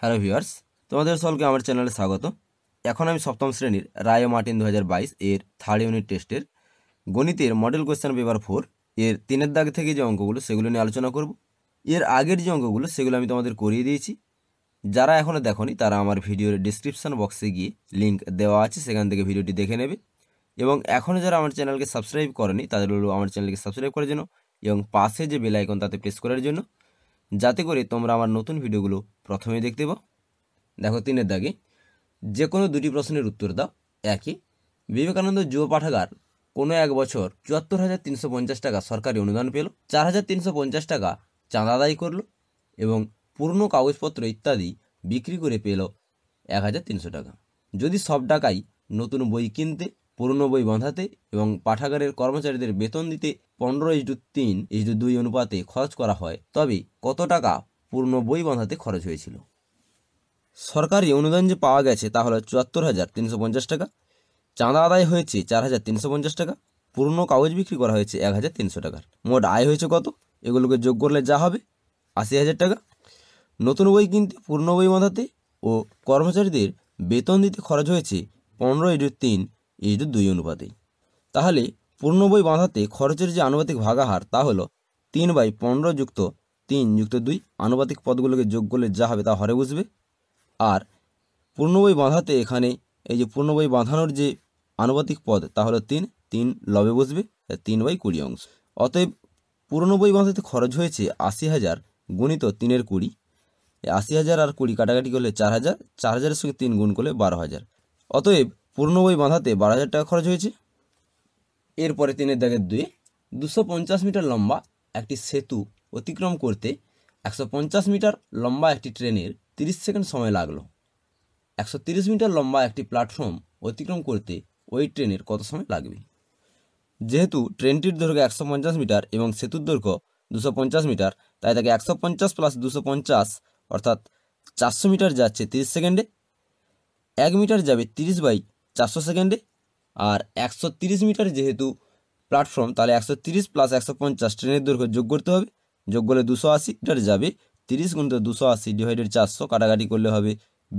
hello viewers তোমাদের সকলকে আমার চ্যানেলে স্বাগত এখন আমি সপ্তম শ্রেণীর রায় মার্টিন দু এর থার্ড ইউনিট টেস্টের গণিতের মডেল কোয়েশ্চেন পেপার ফোর এর তিনের দাগ থেকে যে অঙ্কগুলো সেগুলো নিয়ে আলোচনা করব এর আগের যে অঙ্কগুলো সেগুলো আমি তোমাদের করিয়ে দিয়েছি যারা এখনও দেখনি তারা আমার ভিডিওর ডিসক্রিপশান বক্সে গিয়ে লিঙ্ক দেওয়া আছে সেখান থেকে ভিডিওটি দেখে নেবে এবং এখনও যারা আমার চ্যানেলকে সাবস্ক্রাইব করেনি তাদের হলো আমার চ্যানেলকে সাবস্ক্রাইব করার জন্য এবং পাশে যে বেল আইকন তাতে প্রেস করার জন্য যাতে করে তোমরা আমার নতুন ভিডিওগুলো প্রথমে দেখতে পাও দেখো তিনের দাগে যে কোনো দুটি প্রশ্নের উত্তর দাও একই বিবেকানন্দ যুব পাঠাগার কোনো এক বছর চুয়াত্তর হাজার তিনশো পঞ্চাশ টাকা সরকারি অনুদান পেল চার হাজার তিনশো পঞ্চাশ টাকা চাঁদা আদায় করলো এবং পুরনো কাগজপত্র ইত্যাদি বিক্রি করে পেল এক হাজার তিনশো টাকা যদি সব টাকাই নতুন বই কিনতে পুরনো বই বাঁধাতে এবং পাঠাগারের কর্মচারীদের বেতন দিতে পনেরো ইস্টু তিন ইস্টু দুই অনুপাতে খরচ করা হয় তবে কত টাকা পুরনো বই বাঁধাতে খরচ হয়েছিল সরকারি অনুদান যে পাওয়া গেছে তা হলো চুয়াত্তর হাজার তিনশো পঞ্চাশ টাকা চাঁদা আদায় হয়েছে চার হাজার তিনশো পঞ্চাশ টাকা পুরনো কাগজ বিক্রি করা হয়েছে এক হাজার তিনশো টাকার মোট আয় হয়েছে কত এগুলোকে যোগ করলে যা হবে আশি হাজার টাকা নতুন বই কিনতে পুরনো বই বাঁধাতে ও কর্মচারীদের বেতন দিতে খরচ হয়েছে পনেরো ইডু তিন এই টু দুই অনুপাতেই তাহলে পূর্ণ বই বাঁধাতে খরচের যে আনুপাতিক ভাগাহার তা হলো তিন বাই পনেরো যুক্ত তিন যুক্ত দুই আনুপাতিক পদগুলোকে যোগ করলে যা হবে তা হরে বুঝবে আর পূর্ণ বই বাঁধাতে এখানে এই যে পূর্ণ বই বাঁধানোর যে আনুপাতিক পদ তা হলো তিন তিন লবে বসবে তিন বাই কুড়ি অংশ অতএব পুরনো বই বাঁধাতে খরচ হয়েছে আশি হাজার গুণিত তিনের কুড়ি আশি হাজার আর কুড়ি কাটাকাটি করলে চার হাজার চার হাজারের সঙ্গে তিন গুণ করলে বারো হাজার অতএব পুরনো বই বাঁধাতে বারো হাজার টাকা খরচ হয়েছে এরপরে তিনের দাগের দুয়ে দুশো পঞ্চাশ মিটার লম্বা একটি সেতু অতিক্রম করতে একশো পঞ্চাশ মিটার লম্বা একটি ট্রেনের তিরিশ সেকেন্ড সময় লাগলো একশো তিরিশ মিটার লম্বা একটি প্ল্যাটফর্ম অতিক্রম করতে ওই ট্রেনের কত সময় লাগবে যেহেতু ট্রেনটির দৈর্ঘ্য একশো পঞ্চাশ মিটার এবং সেতুর দৈর্ঘ্য দুশো পঞ্চাশ মিটার তাই তাকে একশো পঞ্চাশ প্লাস দুশো পঞ্চাশ অর্থাৎ চারশো মিটার যাচ্ছে তিরিশ সেকেন্ডে এক মিটার যাবে তিরিশ বাই চারশো সেকেন্ডে আর একশো তিরিশ মিটার যেহেতু প্ল্যাটফর্ম তাহলে একশো তিরিশ প্লাস একশো পঞ্চাশ ট্রেনের দৈর্ঘ্য যোগ করতে হবে যোগ করলে দুশো আশি মিটার যাবে তিরিশ তো দুশো আশি ডিভাইডেড চারশো কাটাকাটি করলে হবে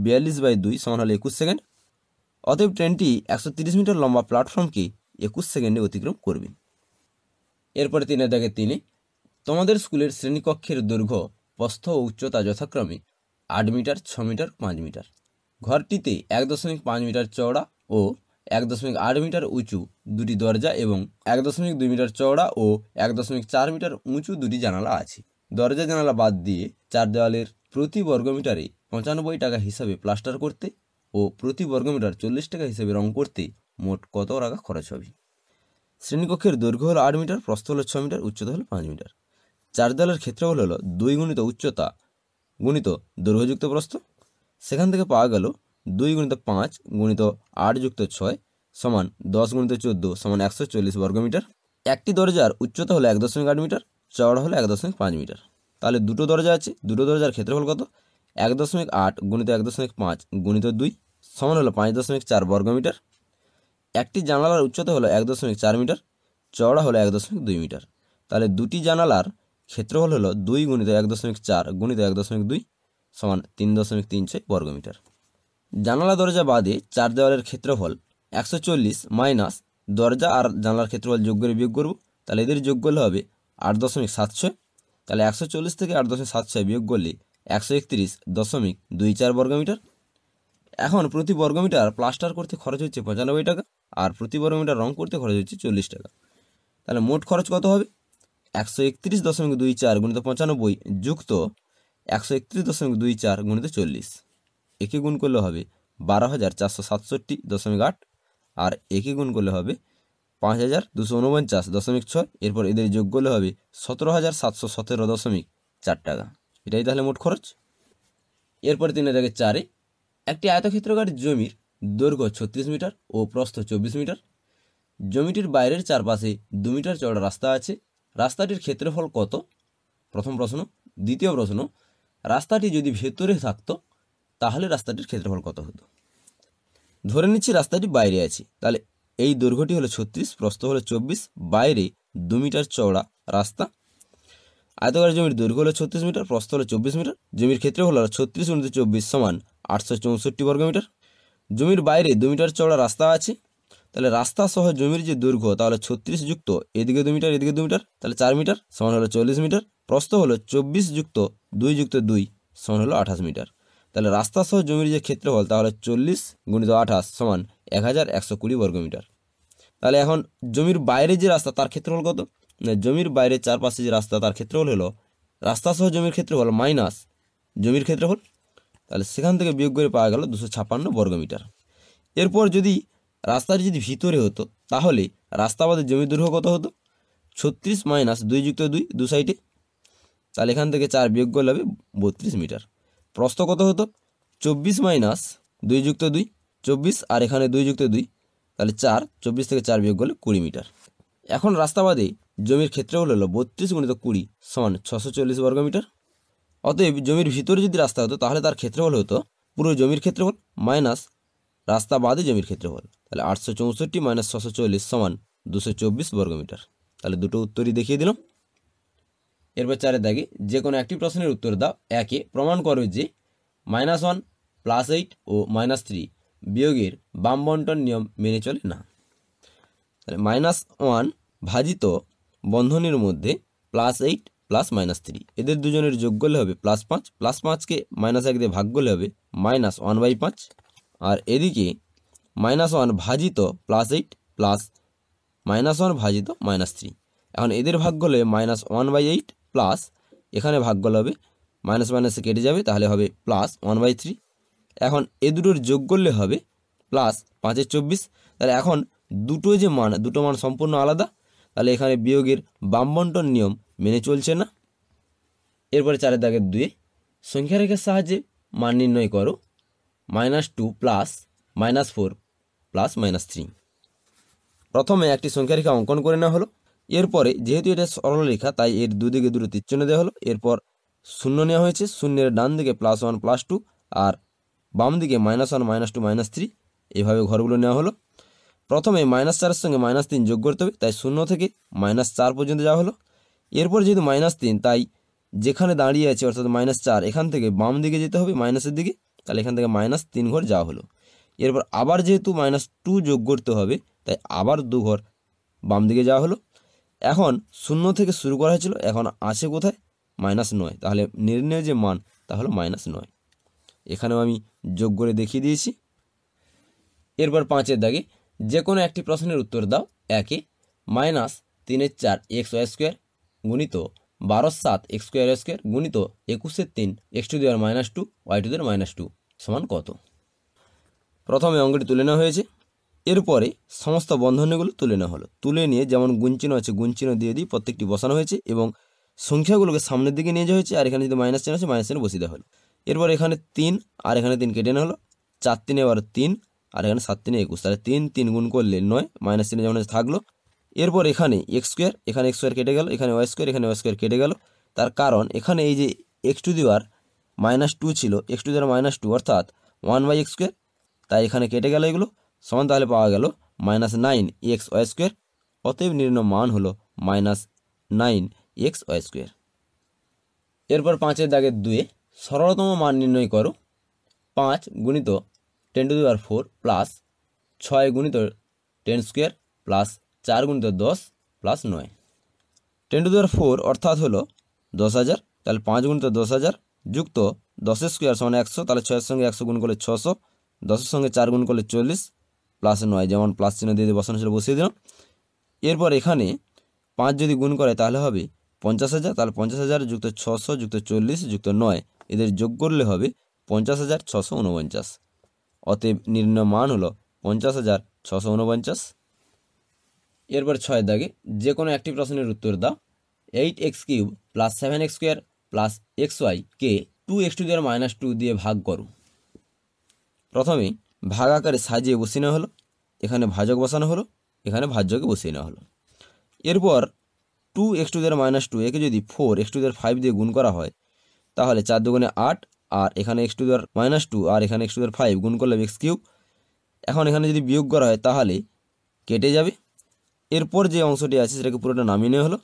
বিয়াল্লিশ বাই দুই সমান হলে একুশ সেকেন্ড অতএব ট্রেনটি একশো তিরিশ মিটার লম্বা প্ল্যাটফর্মকে একুশ সেকেন্ডে অতিক্রম করবে এরপরে তিনি দেখে তিনি তোমাদের স্কুলের শ্রেণীকক্ষের দৈর্ঘ্য প্রস্থ ও উচ্চতা যথাক্রমে আট মিটার ছ মিটার পাঁচ মিটার ঘরটিতে এক দশমিক পাঁচ মিটার চওড়া ও এক দশমিক আট মিটার উঁচু দুটি দরজা এবং এক দশমিক দুই মিটার চওড়া ও এক দশমিক চার মিটার উঁচু দুটি জানালা আছে দরজা জানালা বাদ দিয়ে চার দেওয়ালের প্রতি বর্গমিটারে পঁচানব্বই টাকা হিসাবে প্লাস্টার করতে ও প্রতি বর্গমিটার চল্লিশ টাকা হিসেবে রং করতে মোট কত টাকা খরচ হবে শ্রেণীকক্ষের দৈর্ঘ্য হলো আট মিটার প্রস্থ হলো ছ মিটার উচ্চতা হলো পাঁচ মিটার চার দেওয়ালের ক্ষেত্রফল হলো দুই গুণিত উচ্চতা গুণিত দৈর্ঘ্যযুক্ত প্রস্থ সেখান থেকে পাওয়া গেল দুই গুণিত পাঁচ গুণিত আট যুক্ত ছয় সমান দশ গুণিত চোদ্দো সমান একশো চল্লিশ বর্গমিটার একটি দরজার উচ্চতা হলো এক দশমিক আট মিটার চওড়া হলো এক দশমিক পাঁচ মিটার তাহলে দুটো দরজা আছে দুটো দরজার ক্ষেত্রফল কত এক দশমিক আট গুণিত এক দশমিক পাঁচ গুণিত দুই সমান হলো পাঁচ দশমিক চার বর্গমিটার একটি জানালার উচ্চতা হলো এক দশমিক চার মিটার চওড়া হলো এক দশমিক দুই মিটার তাহলে দুটি জানালার ক্ষেত্রফল হলো দুই গুণিত এক দশমিক চার গুণিত এক দশমিক দুই সমান তিন দশমিক তিন ছয় বর্গমিটার জানালা দরজা বাদে চার দেওয়ালের ক্ষেত্রফল একশো চল্লিশ মাইনাস দরজা আর জানালার ক্ষেত্রফল যোগ করে বিয়োগ করব তাহলে এদের যোগ করলে হবে আট দশমিক সাত ছয় তাহলে একশো চল্লিশ থেকে আট দশমিক সাত ছয় বিয়োগ করলে একশো একত্রিশ দশমিক দুই চার বর্গমিটার এখন প্রতি বর্গমিটার প্লাস্টার করতে খরচ হচ্ছে পঁচানব্বই টাকা আর প্রতি বর্গমিটার রং করতে খরচ হচ্ছে চল্লিশ টাকা তাহলে মোট খরচ কত হবে একশো একত্রিশ দশমিক দুই চার গুণিত পঁচানব্বই যুক্ত একশো একত্রিশ দশমিক দুই চার গুণিত চল্লিশ একে গুণ করলে হবে বারো হাজার চারশো সাতষট্টি দশমিক আট আর একে গুণ করলে হবে পাঁচ হাজার দুশো উনপঞ্চাশ দশমিক ছয় এরপর এদের যোগ করলে হবে সতেরো হাজার সাতশো সতেরো দশমিক চার টাকা এটাই তাহলে মোট খরচ এরপর তিন হাজার চারে একটি আয়তক্ষেত্রকার জমির দৈর্ঘ্য ছত্রিশ মিটার ও প্রস্থ চব্বিশ মিটার জমিটির বাইরের চারপাশে দু মিটার চড়া রাস্তা আছে রাস্তাটির ক্ষেত্রফল কত প্রথম প্রশ্ন দ্বিতীয় প্রশ্ন রাস্তাটি যদি ভেতরে থাকতো তাহলে রাস্তাটির ক্ষেত্রফল কত হতো ধরে নিচ্ছি রাস্তাটি বাইরে আছে তাহলে এই দৈর্ঘ্যটি হলো ছত্রিশ প্রস্থ হলো চব্বিশ বাইরে দু মিটার চওড়া রাস্তা আয়তকার জমির দৈর্ঘ্য হলো ছত্রিশ মিটার প্রস্থ হলো চব্বিশ মিটার জমির ক্ষেত্রে হলো ছত্রিশ উনিশ চব্বিশ সমান আটশো চৌষট্টি বর্গমিটার জমির বাইরে দু মিটার চওড়া রাস্তা আছে তাহলে রাস্তা সহ জমির যে দৈর্ঘ্য তাহলে ছত্রিশ যুক্ত এদিকে দু মিটার এদিকে দু মিটার তাহলে চার মিটার সমান হলো চল্লিশ মিটার প্রস্থ হলো চব্বিশ যুক্ত দুই যুক্ত দুই সমান হলো আঠাশ মিটার তাহলে রাস্তা সহ জমির যে ক্ষেত্রফল তাহলে চল্লিশ গুণিত আঠাশ সমান এক হাজার একশো কুড়ি বর্গমিটার তাহলে এখন জমির বাইরে যে রাস্তা তার ক্ষেত্রফল কত না জমির বাইরে চারপাশে যে রাস্তা তার ক্ষেত্রফল হলো রাস্তা সহ জমির ক্ষেত্রফল মাইনাস জমির ক্ষেত্রফল তাহলে সেখান থেকে বিয়োগ করে পাওয়া গেল দুশো ছাপ্পান্ন বর্গমিটার এরপর যদি রাস্তাটি যদি ভিতরে হতো তাহলে রাস্তা বাদে জমির দৈর্ঘ্য কত হতো ছত্রিশ মাইনাস দুই যুক্ত দুই দু সাইডে তাহলে এখান থেকে চার বিয়োগ করলে হবে বত্রিশ মিটার প্রস্থ কত হতো চব্বিশ মাইনাস দুই যুক্ত দুই চব্বিশ আর এখানে দুই যুক্ত দুই তাহলে চার চব্বিশ থেকে চার বিয়োগ করলে কুড়ি মিটার এখন রাস্তাবাদে জমির ক্ষেত্রফল হলো বত্রিশ গুণিত কুড়ি সমান ছশো চল্লিশ বর্গ মিটার অতএব জমির ভিতরে যদি রাস্তা হতো তাহলে তার ক্ষেত্রফল হতো পুরো জমির ক্ষেত্রফল মাইনাস রাস্তা বাদে জমির ক্ষেত্রফল তাহলে আটশো চৌষট্টি মাইনাস ছশো চল্লিশ সমান দুশো চব্বিশ বর্গমিটার তাহলে দুটো উত্তরই দেখিয়ে দিলাম এরপর চারে দাগে যে কোনো একটি প্রশ্নের উত্তর দাও একে প্রমাণ করো যে মাইনাস ওয়ান প্লাস এইট ও মাইনাস থ্রি বিয়োগের বাম বন্টন নিয়ম মেনে চলে না মাইনাস ওয়ান ভাজিত বন্ধনের মধ্যে plus eight plus minus three এদের দুজনের যোগ করলে হবে প্লাস পাঁচ প্লাস পাঁচকে মাইনাস এক দিয়ে ভাগ করলে হবে মাইনাস ওয়ান বাই পাঁচ আর এদিকে মাইনাস ওয়ান ভাজিত plus eight plus minus one ভাজিত মাইনাস থ্রি এখন এদের ভাগ করলে minus one by eight plus এখানে ভাগ করলে হবে মাইনাস মাইনাসে কেটে যাবে তাহলে হবে প্লাস ওয়ান বাই থ্রি এখন এ দুটোর যোগ করলে হবে প্লাস পাঁচের চব্বিশ তাহলে এখন দুটো যে মান দুটো মান সম্পূর্ণ আলাদা তাহলে এখানে বিয়োগের বামবন্টন নিয়ম মেনে চলছে না এরপরে চারের দাগের দুয়ে সংখ্যারেখার সাহায্যে মান নির্ণয় করো minus two plus minus four plus minus three প্রথমে একটি সংখ্যারেখা অঙ্কন করে নেওয়া হলো এরপরে যেহেতু এটা সরলরেখা তাই এর দুদিকে দুটো চিহ্ন দেওয়া হলো এরপর শূন্য নেওয়া হয়েছে শূন্যের ডান দিকে প্লাস ওয়ান প্লাস টু আর বাম দিকে minus one minus two minus three এভাবে ঘরগুলো নেওয়া হলো প্রথমে মাইনাস চারের সঙ্গে মাইনাস তিন যোগ করতে হবে তাই শূন্য থেকে মাইনাস চার পর্যন্ত যাওয়া হলো এরপর যেহেতু মাইনাস তিন তাই যেখানে দাঁড়িয়ে আছে অর্থাৎ মাইনাস চার এখান থেকে বাম দিকে যেতে হবে মাইনাসের দিকে তাহলে এখান থেকে মাইনাস তিন ঘর যাওয়া হলো এরপর আবার যেহেতু মাইনাস টু যোগ করতে হবে তাই আবার দু ঘর বাম দিকে যাওয়া হলো এখন শূন্য থেকে শুরু করা হয়েছিল এখন আছে কোথায় মাইনাস নয় তাহলে নির্ণয় যে মান তা হলো মাইনাস নয় এখানেও আমি যোগ করে দেখিয়ে দিয়েছি এরপর পাঁচের দাগে যে কোনো একটি প্রশ্নের উত্তর দাও একে মাইনাস তিনের চার এক্স ওয়াই স্কোয়ার গুণিত বারো সাত এক্স স্কোয়ার স্কোয়ার গুণিত একুশের তিন এক্স টু দেওয়ার মাইনাস টু ওয়াই টু দেওয়ার মাইনাস টু সমান কত প্রথমে অঙ্কটি তুলে নেওয়া হয়েছে এরপরে সমস্ত বন্ধনীগুলো তুলে নেওয়া হলো তুলে নিয়ে যেমন গুঞ্চিনো আছে গুঞ্চিনো দিয়ে দিয়ে প্রত্যেকটি বসানো হয়েছে এবং সংখ্যাগুলোকে সামনের দিকে নিয়ে যাওয়া হয়েছে আর এখানে যদি মাইনাস চেন আছে মাইনাস চেন বসিয়ে দেওয়া হলো এরপর এখানে তিন আর এখানে তিন কেটে নেওয়া হলো চার তিনে এবার তিন আর এখানে সাত তিনে একুশ তাহলে তিন তিন গুণ করলে নয় মাইনাস তিনে যেমন থাকলো এরপর এখানে এক্স স্কোয়ার এখানে এক্স স্কোয়ার কেটে গেল এখানে ওয়াই স্কোয়ার এখানে ওয়াই স্কোয়ার কেটে গেল তার কারণ এখানে এই যে এক্স টু দিওয়ার মাইনাস টু ছিল এক্স টু দেওয়ার মাইনাস টু অর্থাৎ ওয়ান বাই এক্স স্কোয়ার তাই এখানে কেটে গেল এগুলো সমান তাহলে পাওয়া গেল minus nine x y square অতএব নির্ণয় মান হলো minus nine x y square এরপর পাঁচের দাগের দুয়ে সরলতম মান নির্ণয় করো পাঁচ গুণিত টেন টু দিবার ফোর প্লাস ছয় গুণিত টেন স্কোয়ার প্লাস চার গুণিত দশ প্লাস নয় টেন টু দিবার ফোর অর্থাৎ হলো দশ হাজার তাহলে পাঁচ গুণিত দশ হাজার যুক্ত দশের স্কোয়ার সমান একশো তাহলে ছয়ের সঙ্গে একশো গুণ করলে ছশো দশের সঙ্গে চার গুণ করলে চল্লিশ প্লাস নয় যেমন প্লাস চিহ্ন দিয়ে বসানো ছিল বসিয়ে দিলাম এরপর এখানে পাঁচ যদি গুণ করে তাহলে হবে পঞ্চাশ হাজার তাহলে পঞ্চাশ হাজার যুক্ত ছশো যুক্ত চল্লিশ যুক্ত নয় এদের যোগ করলে হবে পঞ্চাশ হাজার ছশো উনপঞ্চাশ অতএব নির্ণয় মান হলো পঞ্চাশ হাজার ছশো উনপঞ্চাশ এরপর ছয় দাগে যে কোনো একটি প্রশ্নের উত্তর দাও eight x cube plus seven x square plus x ওয়াইকে টু এক্স টু দিয়ে মাইনাস টু দিয়ে ভাগ করো প্রথমে ভাগ আকারে সাজিয়ে বসিয়ে নেওয়া হলো এখানে ভাজক বসানো হলো এখানে ভাজ্যকে বসিয়ে নেওয়া হলো এরপর টু এক্স টু দের মাইনাস টু একে যদি ফোর এক্স টু দের ফাইভ দিয়ে গুণ করা হয় তাহলে চার দুগুণে আট আর এখানে এক্স টু দের মাইনাস টু আর এখানে এক্স টু দের ফাইভ গুণ করলে এক্স কিউব এখন এখানে যদি বিয়োগ করা হয় তাহলে কেটে যাবে এরপর যে অংশটি আছে সেটাকে পুরোটা নামিয়ে নেওয়া হলো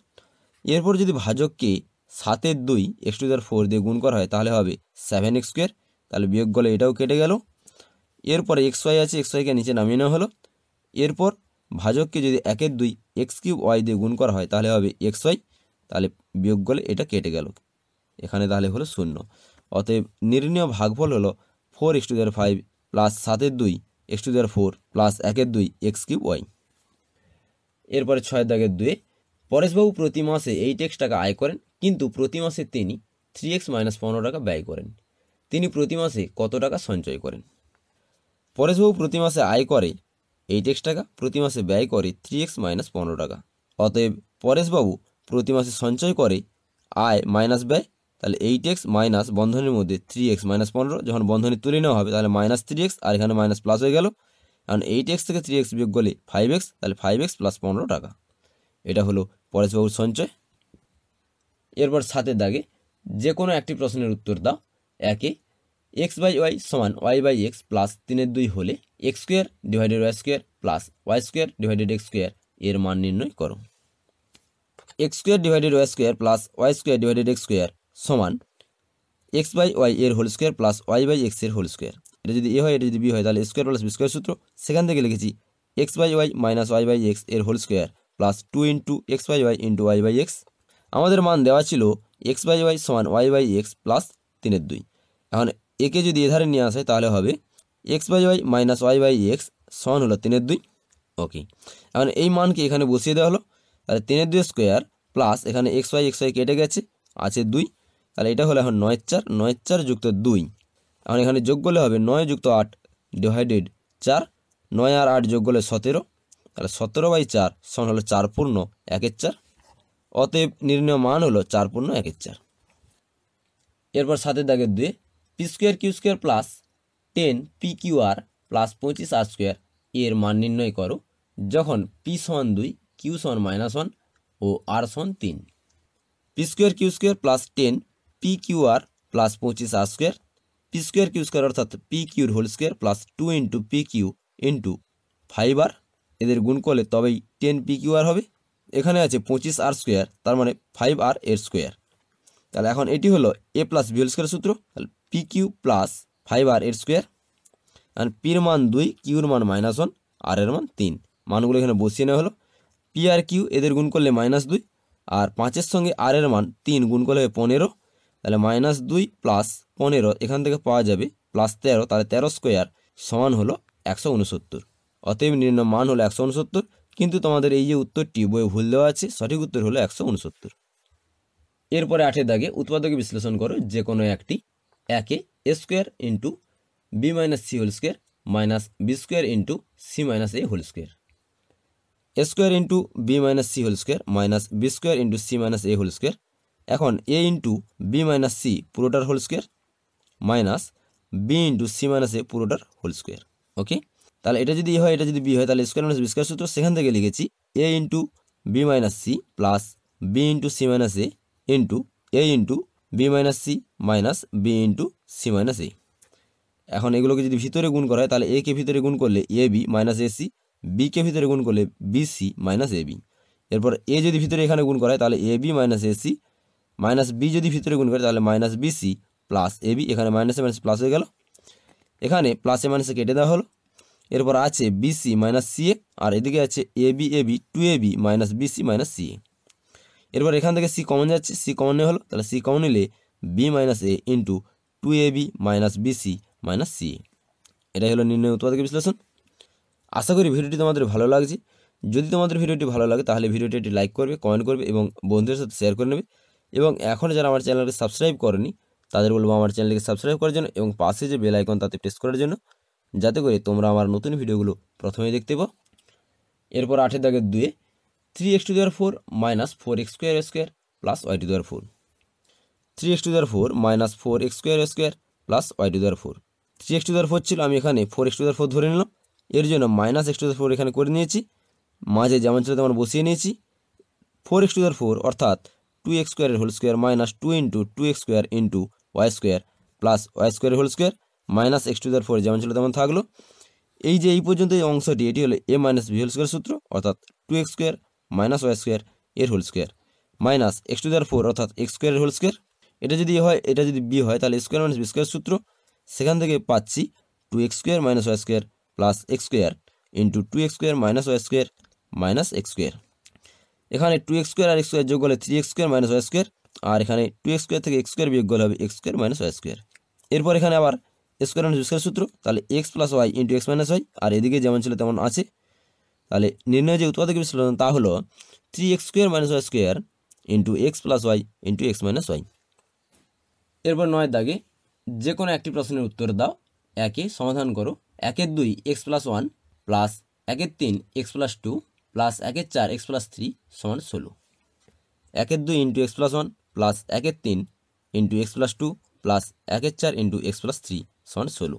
এরপর যদি ভাজককে সাতের দুই এক্স টু দের ফোর দিয়ে গুণ করা হয় তাহলে হবে সেভেন এক্স স্কোয়ার তাহলে বিয়োগ করলে এটাও কেটে গেল এরপর এক্স ওয়াই আছে এক্স ওয়াইকে নিচে নামিয়ে নেওয়া হলো এরপর ভাজককে যদি একের দুই এক্স কিউব ওয়াই দিয়ে গুণ করা হয় তাহলে হবে এক্স ওয়াই তাহলে বিয়োগ করলে এটা কেটে গেল এখানে তাহলে হলো শূন্য অতএব নির্ণীয় ভাগফল হলো ফোর এক্স টু দেওয়ার ফাইভ প্লাস সাতের দুই এক্স টু দেওয়ার ফোর প্লাস একের দুই এক্স কিউব ওয়াই এরপরে ছয় দাগের দুয়ে পরেশবাবু প্রতি মাসে এইট এক্স টাকা আয় করেন কিন্তু প্রতি মাসে তিনি থ্রি এক্স মাইনাস পনেরো টাকা ব্যয় করেন তিনি প্রতি মাসে কত টাকা সঞ্চয় করেন পরেশবাবু প্রতি মাসে আয় করে এইট এক্স টাকা প্রতি মাসে ব্যয় করে থ্রি এক্স মাইনাস পনেরো টাকা অতএব পরেশবাবু প্রতি মাসে সঞ্চয় করে আয় মাইনাস ব্যয় তাহলে এইট এক্স মাইনাস বন্ধনের মধ্যে থ্রি এক্স মাইনাস পনেরো যখন বন্ধনী তুলে নেওয়া হবে তাহলে মাইনাস থ্রি এক্স আর এখানে মাইনাস প্লাস হয়ে গেল কারণ এইট এক্স থেকে থ্রি এক্স বিয়োগ করলে ফাইভ এক্স তাহলে ফাইভ এক্স প্লাস পনেরো টাকা এটা হলো পরেশবাবুর সঞ্চয় এরপর সাতের দাগে যে কোনো একটি প্রশ্নের উত্তর দাও একে এক্স বাই ওয়াই সমান ওয়াই বাই এক্স প্লাস তিনের দুই হলে x square divided y square plus y square divided x square এর মান নির্ণয় করো x square divided y square plus y square divided x square সমান এক্স বাই ওয়াই এর whole square plus y by x এর whole square এটা যদি এ হয় এটা যদি বি হয় তাহলে স্কোয়ার প্লাস বি স্কোয়ার সূত্র সেখান থেকে লিখেছি x by y minus y by x এর whole square plus two into x by y into y by x আমাদের মান দেওয়া ছিল এক্স বাই ওয়াই সমান ওয়াই বাই এক্স প্লাস তিনের দুই এখন একে যদি এধারে নিয়ে আসে তাহলে হবে x by y minus y by x সমান হলো তিনের দুই ওকে এখন এই মানকে এখানে বসিয়ে দেওয়া হলো তাহলে তিনের দুই স্কোয়ার প্লাস এখানে এক্স ওয়াই এক্স ওয়াই কেটে গেছে আছে দুই তাহলে এটা হলো এখন নয় চার নয় চার যুক্ত দুই এখন এখানে যোগ করলে হবে নয় যুক্ত আট ডিভাইডেড চার নয় আর আট যোগ করলে সতেরো তাহলে সতেরো বাই চার সমান হলো চার পূর্ণ একের চার অতএব নির্ণয় মান হলো চার পূর্ণ একের চার এরপর সাতের দাগের দুয়ে p square q square plus ten p q r plus পঁচিশ আর স্কোয়ার এর মান নির্ণয় করো যখন পি সমান দুই কিউ সমান মাইনাস ওয়ান ও আর সমান তিন p square q square plus ten p q r plus পঁচিশ r square p square q square অর্থাৎ পি কিউর whole square plus two into p q into five r এদের গুণ করলে তবেই টেন পি কিউ আর হবে এখানে আছে পঁচিশ আর স্কোয়ার তার মানে ফাইভ আর এর স্কোয়ার তাহলে এখন এটি হলো a plus b whole square সূত্র তাহলে p q plus five r এর স্কোয়ার আর পির মান দুই কিউর মান মাইনাস ওয়ান আর এর মান তিন মানগুলো এখানে বসিয়ে নেওয়া হলো পি আর কিউ এদের গুণ করলে মাইনাস দুই আর পাঁচের সঙ্গে আর এর মান তিন গুণ করলে হবে পনেরো তাহলে মাইনাস দুই প্লাস পনেরো এখান থেকে পাওয়া যাবে প্লাস তেরো তাহলে তেরো স্কোয়ার সমান হলো একশো উনসত্তর অতএব নিম্ন মান হলো একশো উনসত্তর কিন্তু তোমাদের এই যে উত্তরটি বইয়ে ভুল দেওয়া আছে সঠিক উত্তর হলো একশো উনসত্তর এরপরে আটের দাগে উৎপাদকে বিশ্লেষণ করো যে কোনো একটি একে a square into b minus c whole square minus b square into c minus a whole square a square into b minus c whole square minus b square into c minus a whole square এখন a into b minus c পুরোটার whole square minus b into c minus a পুরোটার whole square okay তাহলে এটা যদি এ হয় এটা যদি B হয় তাহলে স্কোয়ার মাইনাস বি স্কোয়ার সূত্র সেখান থেকে লিখেছি a into b minus c plus b into c minus a into a into b minus c minus b into c minus a এখন এগুলোকে যদি ভিতরে গুণ করা হয় তাহলে এ কে ভিতরে গুণ করলে a b minus a c b কে ভিতরে গুণ করলে b c minus a b এরপর এ যদি ভিতরে এখানে গুণ করা হয় তাহলে a b minus a c minus b যদি ভিতরে গুণ করে তাহলে minus b c plus a b এখানে মাইনাসে মাইনাস প্লাস হয়ে গেল এখানে প্লাসে মাইনাসে কেটে দেওয়া হলো এরপর আছে বিসি মাইনাস সি এ আর এদিকে আছে a b a b two a b minus b c minus c a এরপর এখান থেকে সি কমন যাচ্ছে সি কমন হলো তাহলে সি কমন নিলে b minus a into two a b minus b c minus c এটাই হলো নির্ণয় উৎপাদকের বিশ্লেষণ আশা করি ভিডিওটি তোমাদের ভালো লাগছে যদি তোমাদের ভিডিওটি ভালো লাগে তাহলে ভিডিওটি একটি লাইক করবে কমেন্ট করবে এবং বন্ধুদের সাথে শেয়ার করে নেবে এবং এখনও যারা আমার চ্যানেলকে সাবস্ক্রাইব করেনি তাদের বলবো আমার চ্যানেলকে সাবস্ক্রাইব করার জন্য এবং পাশে যে বেল আইকন তাতে প্রেস করার জন্য যাতে করে তোমরা আমার নতুন ভিডিওগুলো প্রথমেই দেখতে পাও এরপর আটের দাগের দুয়ে থ্রি এক্স টু দেওয়ার four minus four x square square plus y to দেওয়ার ফোর থ্রি এক্স টু দেওয়ার four minus four x square square plus y to দেওয়ার ফোর থ্রি এক্স টু দেওয়ার ফোর ছিল আমি এখানে ফোর এক্স টু দেওয়ার four ধরে নিলাম এর জন্য মাইনাস এক্স টু দেওয়ার ফোর এখানে করে নিয়েছি মাঝে যেমন ছিল তেমন বসিয়ে নিয়েছি ফোর এক্স টু দেওয়ার ফোর অর্থাৎ টু এক্স স্কোয়ারের whole square minus two into two x square into y square plus y স্কোয়ারের whole square minus x to দেওয়ার ফোর যেমন ছিল তেমন থাকলো এই যে এই পর্যন্ত এই অংশটি এটি হলো a minus b whole square সূত্র অর্থাৎ two x square minus y square এর whole square minus x to দেওয়ার ফোর অর্থাৎ এক্স স্কোয়ারের হোল স্কোয়ার এটা যদি হয় এটা যদি বি হয় তাহলে স্কোয়ার মাইনাস বি স্কোয়ার সূত্র সেখান থেকে পাচ্ছি two x square minus y square plus x square into two x square minus y square minus x square এখানে টু এক্স স্কোয়ার আর এক্স স্কোয়ার যোগ হলে three x square minus y square আর এখানে টু এক্স স্কোয়ার থেকে x square বিয়োগ করলে হবে x square minus y square এরপর এখানে আবার স্কোয়ার মাইনাস স্কোয়ার সূত্র তাহলে x plus y into x minus y আর এদিকে যেমন ছিল তেমন আছে তাহলে নির্ণয় যে উৎপাদক বিশ্লেষণ তা হলো three x square minus y square into x plus y into x minus y এরপর নয় দাগে যে কোনো একটি প্রশ্নের উত্তর দাও একে সমাধান করো একের দুই এক্স প্লাস ওয়ান প্লাস একের তিন এক্স প্লাস টু প্লাস একের চার এক্স প্লাস থ্রি সমান ষোলো একের দুই into x plus one plus একের তিন into x plus two plus একের চার ইন্টু এক্স প্লাস থ্রি সমান ষোলো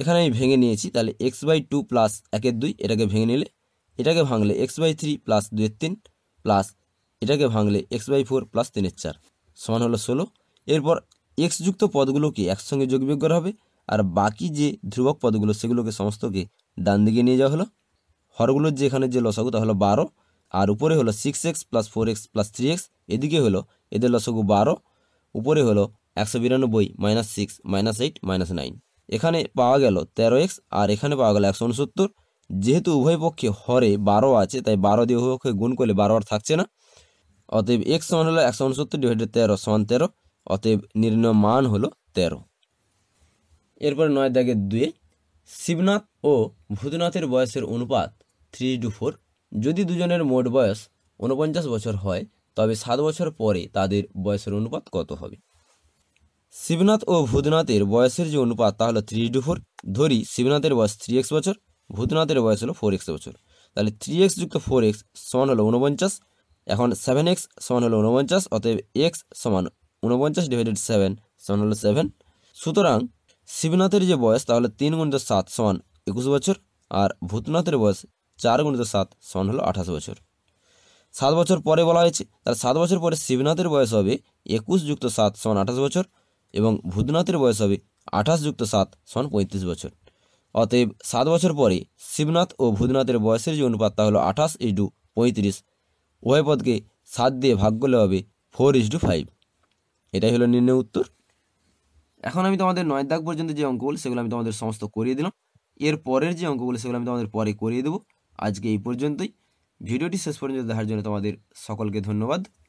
এখানে আমি ভেঙে নিয়েছি তাহলে এক্স বাই টু প্লাস একের দুই এটাকে ভেঙে নিলে এটাকে ভাঙলে এক্স বাই থ্রি প্লাস দুয়ের তিন প্লাস এটাকে ভাঙলে এক্স বাই ফোর প্লাস তিনের চার সমান হলো ষোলো এরপর এক্স যুক্ত পদগুলোকে একসঙ্গে যোগবিয়োগ করা হবে আর বাকি যে ধ্রুবক পদগুলো সেগুলোকে সমস্তকে ডান দিকে নিয়ে যাওয়া হলো হরগুলোর যে এখানে যে লসাগু তা হলো বারো আর উপরে হলো six x plus four x plus three x এদিকে হলো এদের লসাগু বারো উপরে হলো একশো বিরানব্বই minus six minus eight minus nine এখানে পাওয়া গেল তেরো এক্স আর এখানে পাওয়া গেল একশো উনসত্তর যেহেতু উভয় পক্ষে হরে বারো আছে তাই বারো দিয়ে উভয় পক্ষে গুণ করলে বারো আর থাকছে না অতএব এক্স সমান হলো একশো উনসত্তর ডিভাইডেড তেরো সমান তেরো অতএব নির্ণয় মান হলো তেরো এরপরে নয় দাগে দুয়ে শিবনাথ ও ভূতনাথের বয়সের অনুপাত থ্রি টু ফোর যদি দুজনের মোট বয়স উনপঞ্চাশ বছর হয় তবে সাত বছর পরে তাদের বয়সের অনুপাত কত হবে শিবনাথ ও ভূতনাথের বয়সের যে অনুপাত তা হলো থ্রি টু ফোর ধরি শিবনাথের বয়স থ্রি এক্স বছর ভূতনাথের বয়স হলো ফোর এক্স বছর তাহলে থ্রি এক্স যুক্ত ফোর এক্স সমান হলো ঊনপঞ্চাশ এখন সেভেন এক্স সমান হলো ঊনপঞ্চাশ অতএব এক্স সমান ঊনপঞ্চাশ ডিভাইডেড সেভেন সমান হলো সেভেন সুতরাং শিবনাথের যে বয়স তাহলে তিন গুণিত সাত সমান একুশ বছর আর ভূতনাথের বয়স চার গুণিত সাত সমান হলো আঠাশ বছর সাত বছর পরে বলা হয়েছে তার সাত বছর পরে শিবনাথের বয়স হবে একুশ যুক্ত সাত সমান আঠাশ বছর এবং ভূতনাথের বয়স হবে আঠাশ যুক্ত সাত সন পঁয়ত্রিশ বছর অতএব সাত বছর পরে শিবনাথ ও ভূতনাথের বয়সের যে অনুপাত তা হলো আঠাশ টু পঁয়ত্রিশ উভয় পদকে সাত দিয়ে ভাগ করলে হবে ফোর টু ফাইভ এটাই হলো নির্ণয় উত্তর এখন আমি তোমাদের নয় দাগ পর্যন্ত যে অঙ্কগুলো সেগুলো আমি তোমাদের সমস্ত করিয়ে দিলাম এর পরের যে অঙ্কগুলো সেগুলো আমি তোমাদের পরে করিয়ে দেবো আজকে এই পর্যন্তই ভিডিওটি শেষ পর্যন্ত দেখার জন্য তোমাদের সকলকে ধন্যবাদ